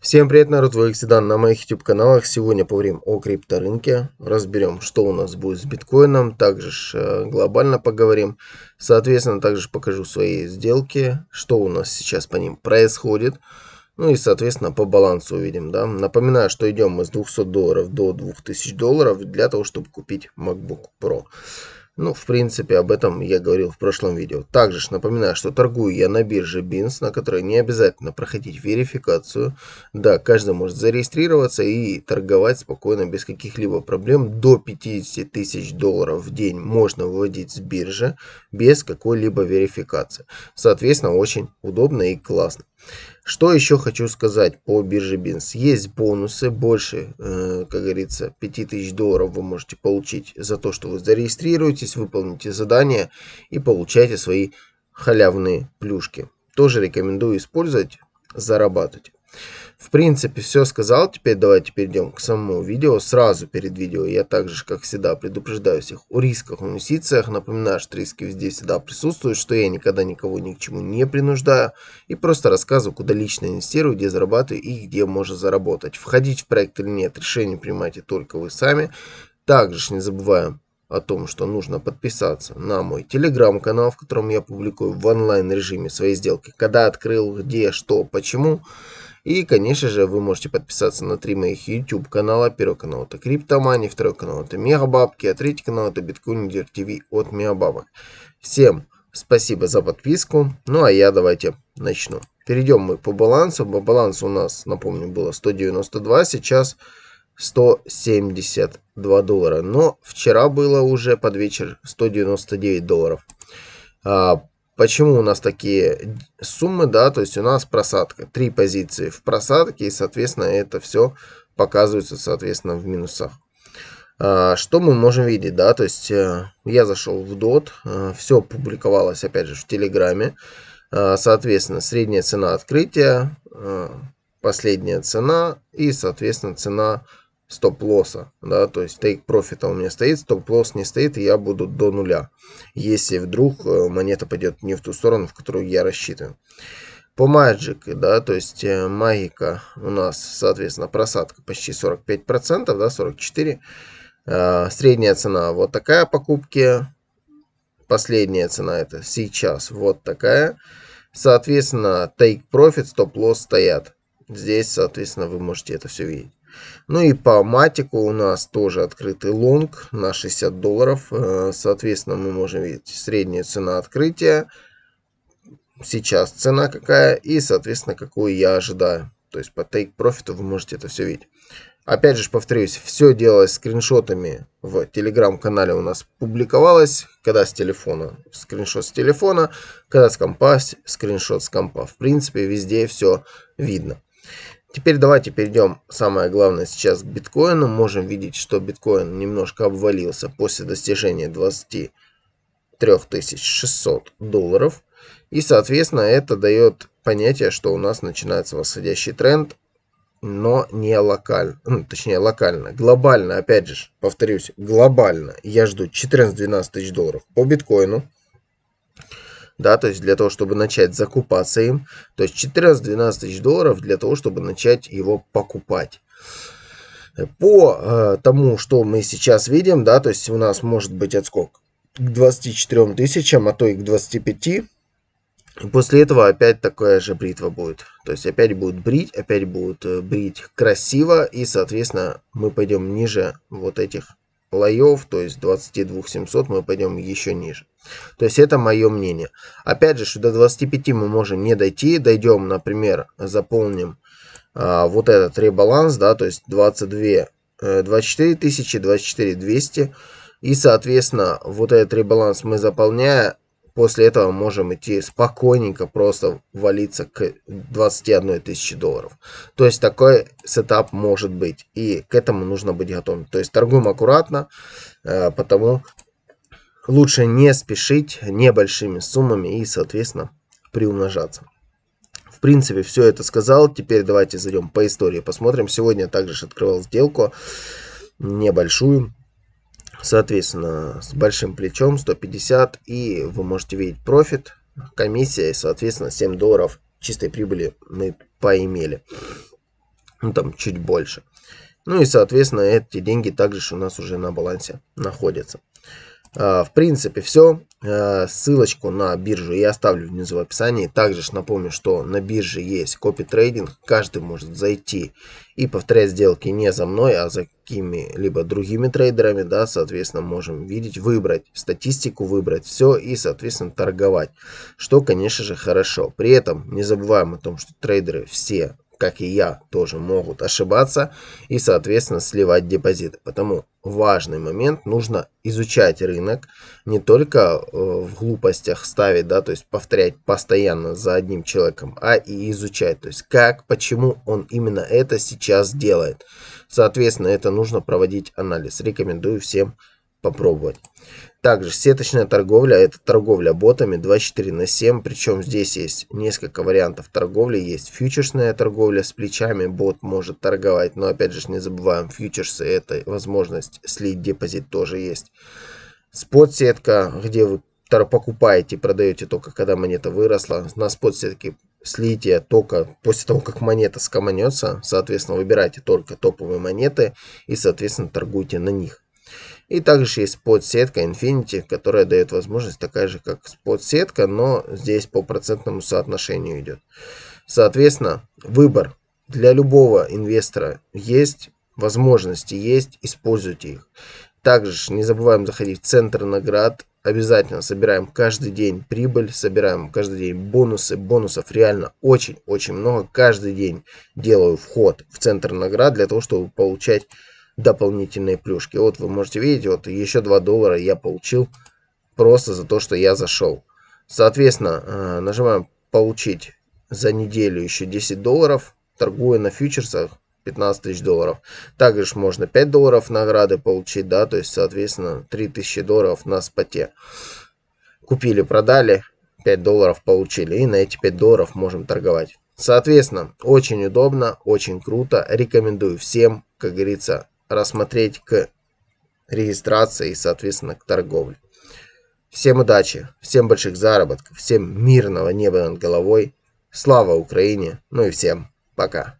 Всем привет, народ, вы Иксидан на моих YouTube каналах. Сегодня поговорим о крипторынке, разберем, что у нас будет с биткоином, также э, глобально поговорим. Соответственно, также покажу свои сделки, что у нас сейчас по ним происходит. Ну и, соответственно, по балансу увидим, да. Напоминаю, что идем мы с 200 долларов до 2000 долларов для того, чтобы купить MacBook Pro. Ну, в принципе, об этом я говорил в прошлом видео. Также ж напоминаю, что торгую я на бирже BINS, на которой не обязательно проходить верификацию. Да, каждый может зарегистрироваться и торговать спокойно, без каких-либо проблем. До 50 тысяч долларов в день можно выводить с биржи без какой-либо верификации. Соответственно, очень удобно и классно. Что еще хочу сказать по бирже Бинс? Есть бонусы, больше, э, как говорится, 5000 долларов вы можете получить за то, что вы зарегистрируетесь, выполните задание и получаете свои халявные плюшки. Тоже рекомендую использовать, зарабатывать. В принципе, все сказал. Теперь давайте перейдем к самому видео. Сразу перед видео я также, как всегда, предупреждаю всех о рисках и инвестициях. Напоминаю, что риски везде всегда присутствуют, что я никогда никого ни к чему не принуждаю. И просто рассказываю, куда лично инвестирую, где зарабатываю и где можно заработать. Входить в проект или нет, решение принимайте только вы сами. Также не забываем о том, что нужно подписаться на мой телеграм-канал, в котором я публикую в онлайн режиме свои сделки, когда открыл, где, что, почему. И, конечно же, вы можете подписаться на три моих YouTube канала. Первый канал это Криптомани, второй канал это Мегабабки, а третий канал это Биткоин ТВ от Мегабабок. Всем спасибо за подписку. Ну а я давайте начну. Перейдем мы по балансу. По балансу у нас, напомню, было 192, сейчас 172 доллара. Но вчера было уже под вечер 199 долларов. А, Почему у нас такие суммы, да, то есть у нас просадка. Три позиции в просадке, и, соответственно, это все показывается, соответственно, в минусах. А, что мы можем видеть, да, то есть э, я зашел в DOT, э, все публиковалось, опять же, в Телеграме. А, соответственно, средняя цена открытия, э, последняя цена и, соответственно, цена стоп-лосса, да, то есть тейк профита у меня стоит, стоп-лосс не стоит, и я буду до нуля, если вдруг э, монета пойдет не в ту сторону, в которую я рассчитываю. По Magic, да, то есть э, магика у нас, соответственно, просадка почти 45%, да, 44%. Э, средняя цена вот такая покупки. Последняя цена это сейчас вот такая. Соответственно, take profit, stop loss стоят. Здесь, соответственно, вы можете это все видеть. Ну и по матику у нас тоже открытый лонг на 60 долларов. Э, соответственно, мы можем видеть средняя цена открытия. Сейчас цена какая и, соответственно, какую я ожидаю. То есть по Take Profit вы можете это все видеть. Опять же, повторюсь, все делалось скриншотами в телеграм-канале у нас публиковалось, когда с телефона скриншот с телефона, когда с компа скриншот с компа. В принципе, везде все видно. Теперь давайте перейдем, самое главное сейчас, к биткоину. Можем видеть, что биткоин немножко обвалился после достижения 23 600 долларов. И, соответственно, это дает понятие, что у нас начинается восходящий тренд, но не локально, ну, точнее локально, глобально, опять же, повторюсь, глобально. Я жду 14-12 тысяч долларов по биткоину да, то есть для того, чтобы начать закупаться им, то есть 14-12 тысяч долларов для того, чтобы начать его покупать. По э, тому, что мы сейчас видим, да, то есть у нас может быть отскок к 24 тысячам, а то и к 25. И после этого опять такая же бритва будет. То есть опять будут брить, опять будут э, брить красиво. И, соответственно, мы пойдем ниже вот этих слоев. То есть 22 700 мы пойдем еще ниже. То есть это мое мнение. Опять же, что до 25 мы можем не дойти. Дойдем, например, заполним а, вот этот ребаланс, да, то есть 22, 24 э, тысячи, 24 200. И, соответственно, вот этот ребаланс мы заполняя, после этого можем идти спокойненько просто валиться к 21 тысячи долларов. То есть такой сетап может быть. И к этому нужно быть готовым. То есть торгуем аккуратно, э, потому лучше не спешить небольшими суммами и, соответственно, приумножаться. В принципе, все это сказал. Теперь давайте зайдем по истории, посмотрим. Сегодня я также открывал сделку небольшую. Соответственно, с большим плечом 150. И вы можете видеть профит, комиссия и, соответственно, 7 долларов чистой прибыли мы поимели. Ну, там чуть больше. Ну и, соответственно, эти деньги также у нас уже на балансе находятся. А, в принципе, все. А, ссылочку на биржу я оставлю внизу в описании. Также ж напомню, что на бирже есть копи-трейдинг. Каждый может зайти и повторять сделки не за мной, а за какими-либо другими трейдерами. Да, соответственно, можем видеть, выбрать статистику, выбрать все и, соответственно, торговать. Что, конечно же, хорошо. При этом не забываем о том, что трейдеры все как и я, тоже могут ошибаться и, соответственно, сливать депозиты. Потому важный момент, нужно изучать рынок, не только э, в глупостях ставить, да, то есть повторять постоянно за одним человеком, а и изучать, то есть как, почему он именно это сейчас делает. Соответственно, это нужно проводить анализ. Рекомендую всем попробовать. Также сеточная торговля, это торговля ботами 24 на 7, причем здесь есть несколько вариантов торговли, есть фьючерсная торговля с плечами, бот может торговать, но опять же не забываем, фьючерсы это возможность слить депозит тоже есть. Спот-сетка, где вы покупаете, и продаете только когда монета выросла, на спот-сетке слития только после того, как монета скоманется, соответственно, выбирайте только топовые монеты и, соответственно, торгуйте на них. И также есть подсетка Infinity, которая дает возможность такая же, как подсетка, но здесь по процентному соотношению идет. Соответственно, выбор для любого инвестора есть, возможности есть, используйте их. Также не забываем заходить в центр наград, обязательно собираем каждый день прибыль, собираем каждый день бонусы. Бонусов реально очень-очень много. Каждый день делаю вход в центр наград для того, чтобы получать дополнительные плюшки. Вот вы можете видеть, вот еще 2 доллара я получил просто за то, что я зашел. Соответственно, э, нажимаем «Получить» за неделю еще 10 долларов, торгуя на фьючерсах 15 тысяч долларов. Также можно 5 долларов награды получить, да, то есть, соответственно, 3000 долларов на споте. Купили, продали, 5 долларов получили, и на эти 5 долларов можем торговать. Соответственно, очень удобно, очень круто, рекомендую всем, как говорится, рассмотреть к регистрации и, соответственно, к торговле. Всем удачи, всем больших заработков, всем мирного неба над головой. Слава Украине, ну и всем пока.